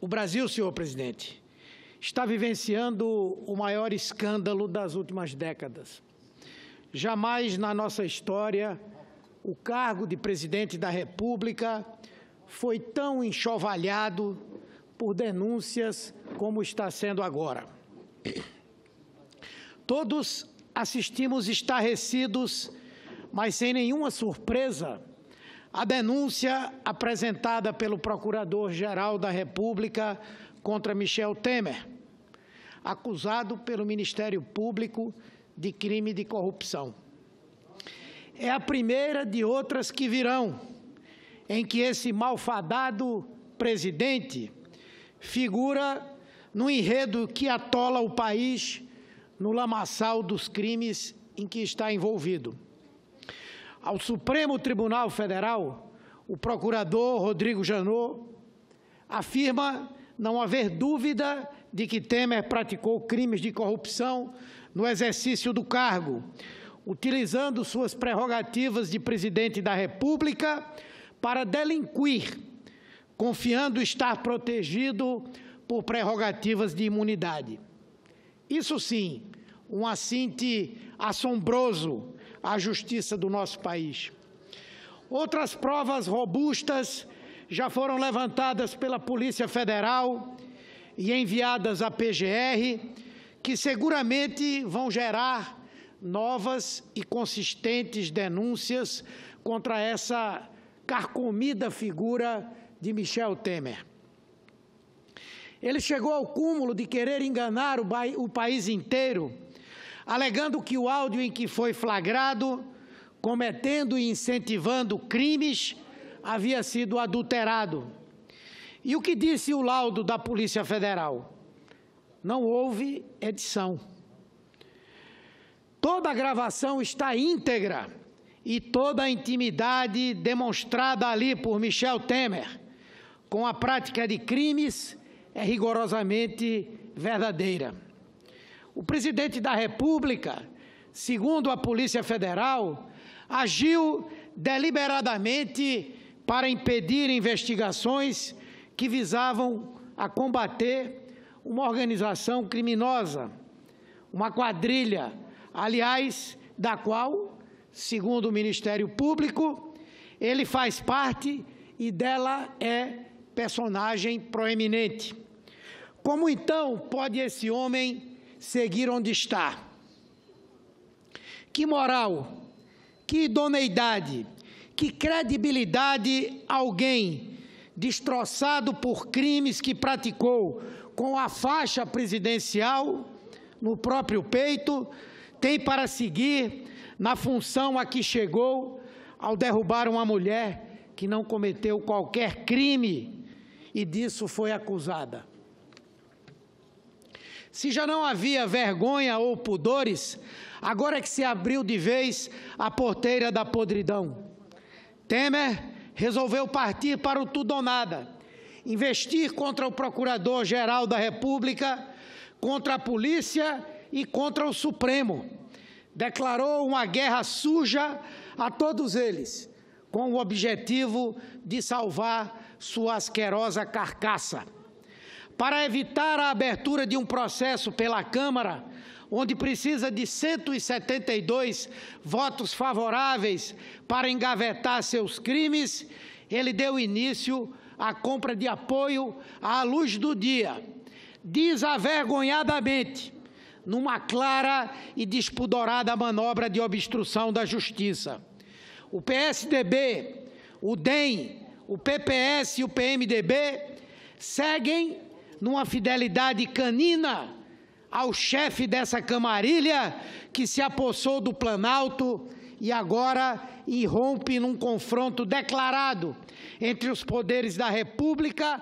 O Brasil, senhor presidente, está vivenciando o maior escândalo das últimas décadas. Jamais na nossa história o cargo de presidente da República foi tão enxovalhado por denúncias como está sendo agora. Todos assistimos estarrecidos, mas sem nenhuma surpresa a denúncia apresentada pelo Procurador-Geral da República contra Michel Temer, acusado pelo Ministério Público de crime de corrupção. É a primeira de outras que virão, em que esse malfadado presidente figura no enredo que atola o país no lamaçal dos crimes em que está envolvido ao Supremo Tribunal Federal, o procurador Rodrigo Janot afirma não haver dúvida de que Temer praticou crimes de corrupção no exercício do cargo, utilizando suas prerrogativas de presidente da República para delinquir, confiando estar protegido por prerrogativas de imunidade. Isso sim, um assinte assombroso à justiça do nosso país. Outras provas robustas já foram levantadas pela Polícia Federal e enviadas à PGR, que seguramente vão gerar novas e consistentes denúncias contra essa carcomida figura de Michel Temer. Ele chegou ao cúmulo de querer enganar o, país inteiro alegando que o áudio em que foi flagrado, cometendo e incentivando crimes, havia sido adulterado. E o que disse o laudo da Polícia Federal? Não houve edição. Toda a gravação está íntegra e toda a intimidade demonstrada ali por Michel Temer com a prática de crimes é rigorosamente verdadeira. O presidente da República, segundo a Polícia Federal, agiu deliberadamente para impedir investigações que visavam a combater uma organização criminosa, uma quadrilha, aliás, da qual, segundo o Ministério Público, ele faz parte e dela é personagem proeminente. Como então pode esse homem seguir onde está. Que moral, que idoneidade, que credibilidade alguém destroçado por crimes que praticou com a faixa presidencial no próprio peito tem para seguir na função a que chegou ao derrubar uma mulher que não cometeu qualquer crime e disso foi acusada. Se já não havia vergonha ou pudores, agora é que se abriu de vez a porteira da podridão. Temer resolveu partir para o tudo ou nada, investir contra o Procurador-Geral da República, contra a polícia e contra o Supremo. Declarou uma guerra suja a todos eles, com o objetivo de salvar sua asquerosa carcaça para evitar a abertura de um processo pela Câmara, onde precisa de 172 votos favoráveis para engavetar seus crimes, ele deu início à compra de apoio à luz do dia, desavergonhadamente, numa clara e despudorada manobra de obstrução da justiça. O PSDB, o DEM, o PPS e o PMDB seguem numa fidelidade canina ao chefe dessa camarilha que se apossou do Planalto e agora irrompe num confronto declarado entre os poderes da República,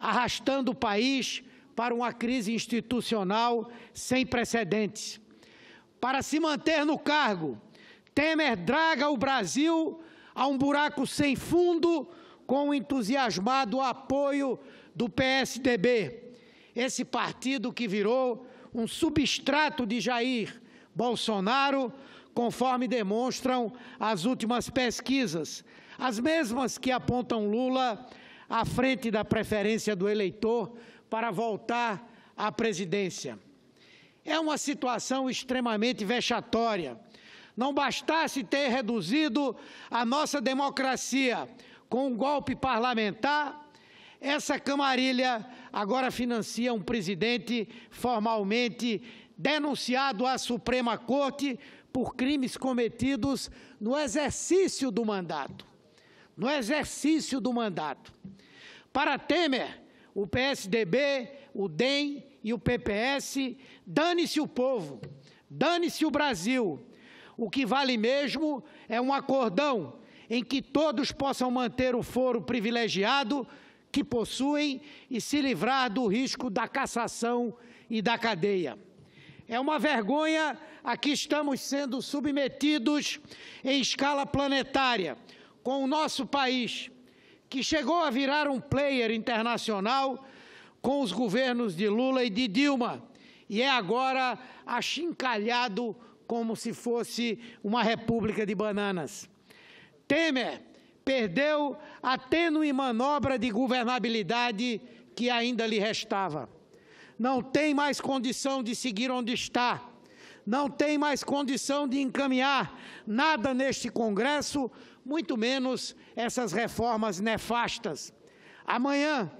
arrastando o país para uma crise institucional sem precedentes. Para se manter no cargo, Temer draga o Brasil a um buraco sem fundo com o entusiasmado apoio do PSDB, esse partido que virou um substrato de Jair Bolsonaro, conforme demonstram as últimas pesquisas, as mesmas que apontam Lula à frente da preferência do eleitor para voltar à presidência. É uma situação extremamente vexatória. Não bastasse ter reduzido a nossa democracia com um golpe parlamentar, essa camarilha agora financia um presidente formalmente denunciado à Suprema Corte por crimes cometidos no exercício do mandato. No exercício do mandato. Para Temer, o PSDB, o DEM e o PPS, dane-se o povo, dane-se o Brasil. O que vale mesmo é um acordão em que todos possam manter o foro privilegiado que possuem e se livrar do risco da cassação e da cadeia. É uma vergonha a que estamos sendo submetidos em escala planetária, com o nosso país, que chegou a virar um player internacional com os governos de Lula e de Dilma, e é agora achincalhado como se fosse uma república de bananas. Temer perdeu a tênue manobra de governabilidade que ainda lhe restava. Não tem mais condição de seguir onde está. Não tem mais condição de encaminhar nada neste Congresso, muito menos essas reformas nefastas. Amanhã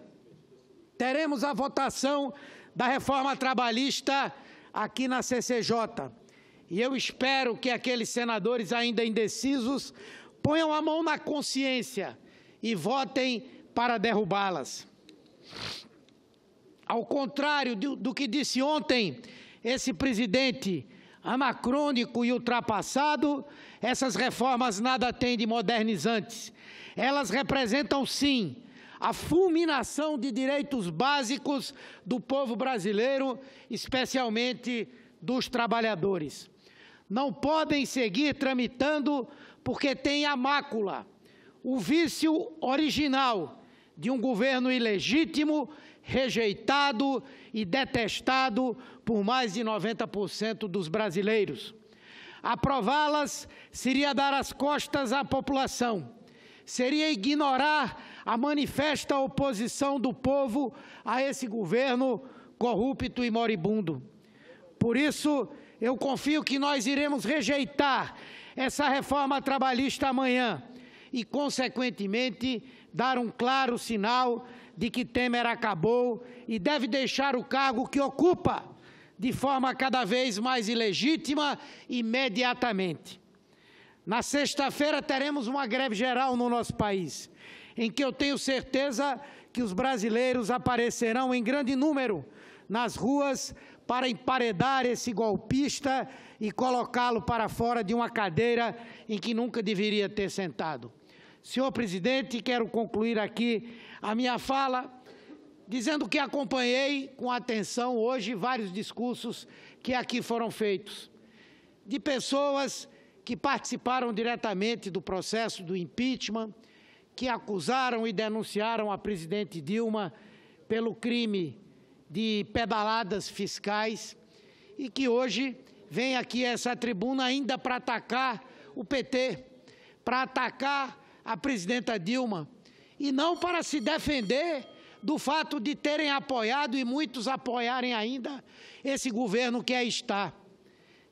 teremos a votação da reforma trabalhista aqui na CCJ. E eu espero que aqueles senadores ainda indecisos Ponham a mão na consciência e votem para derrubá-las. Ao contrário do, do que disse ontem esse presidente anacrônico e ultrapassado, essas reformas nada têm de modernizantes. Elas representam, sim, a fulminação de direitos básicos do povo brasileiro, especialmente dos trabalhadores. Não podem seguir tramitando porque tem a mácula, o vício original de um governo ilegítimo, rejeitado e detestado por mais de 90% dos brasileiros. Aprová-las seria dar as costas à população, seria ignorar a manifesta oposição do povo a esse governo corrupto e moribundo. Por isso, eu confio que nós iremos rejeitar essa reforma trabalhista amanhã e, consequentemente, dar um claro sinal de que Temer acabou e deve deixar o cargo que ocupa de forma cada vez mais ilegítima imediatamente. Na sexta-feira teremos uma greve geral no nosso país, em que eu tenho certeza que os brasileiros aparecerão em grande número nas ruas para emparedar esse golpista e colocá-lo para fora de uma cadeira em que nunca deveria ter sentado. Senhor presidente, quero concluir aqui a minha fala dizendo que acompanhei com atenção hoje vários discursos que aqui foram feitos, de pessoas que participaram diretamente do processo do impeachment, que acusaram e denunciaram a presidente Dilma pelo crime de pedaladas fiscais e que hoje vem aqui essa tribuna ainda para atacar o PT, para atacar a presidenta Dilma e não para se defender do fato de terem apoiado e muitos apoiarem ainda esse governo que aí está.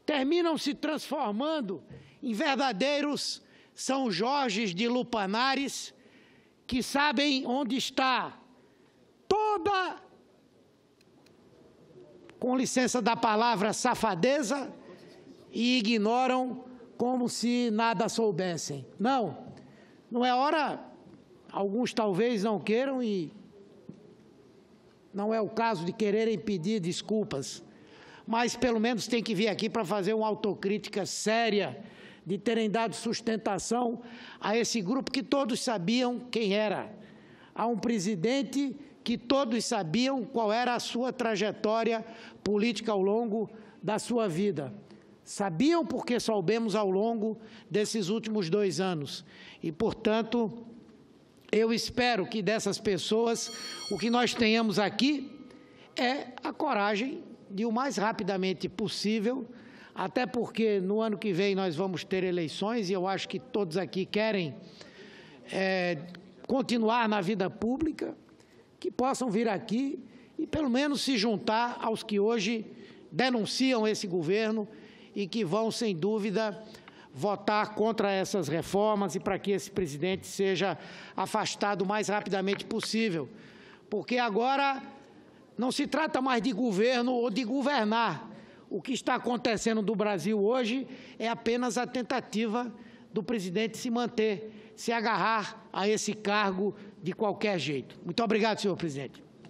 Terminam se transformando em verdadeiros São Jorges de Lupanares que sabem onde está toda com licença da palavra, safadeza e ignoram como se nada soubessem. Não, não é hora, alguns talvez não queiram e não é o caso de quererem pedir desculpas, mas pelo menos tem que vir aqui para fazer uma autocrítica séria de terem dado sustentação a esse grupo que todos sabiam quem era. A um presidente que todos sabiam qual era a sua trajetória política ao longo da sua vida. Sabiam porque soubemos ao longo desses últimos dois anos. E, portanto, eu espero que dessas pessoas o que nós tenhamos aqui é a coragem de o mais rapidamente possível, até porque no ano que vem nós vamos ter eleições e eu acho que todos aqui querem é, continuar na vida pública que possam vir aqui e pelo menos se juntar aos que hoje denunciam esse governo e que vão, sem dúvida, votar contra essas reformas e para que esse presidente seja afastado o mais rapidamente possível. Porque agora não se trata mais de governo ou de governar. O que está acontecendo no Brasil hoje é apenas a tentativa do presidente se manter, se agarrar a esse cargo de qualquer jeito. Muito obrigado, senhor presidente.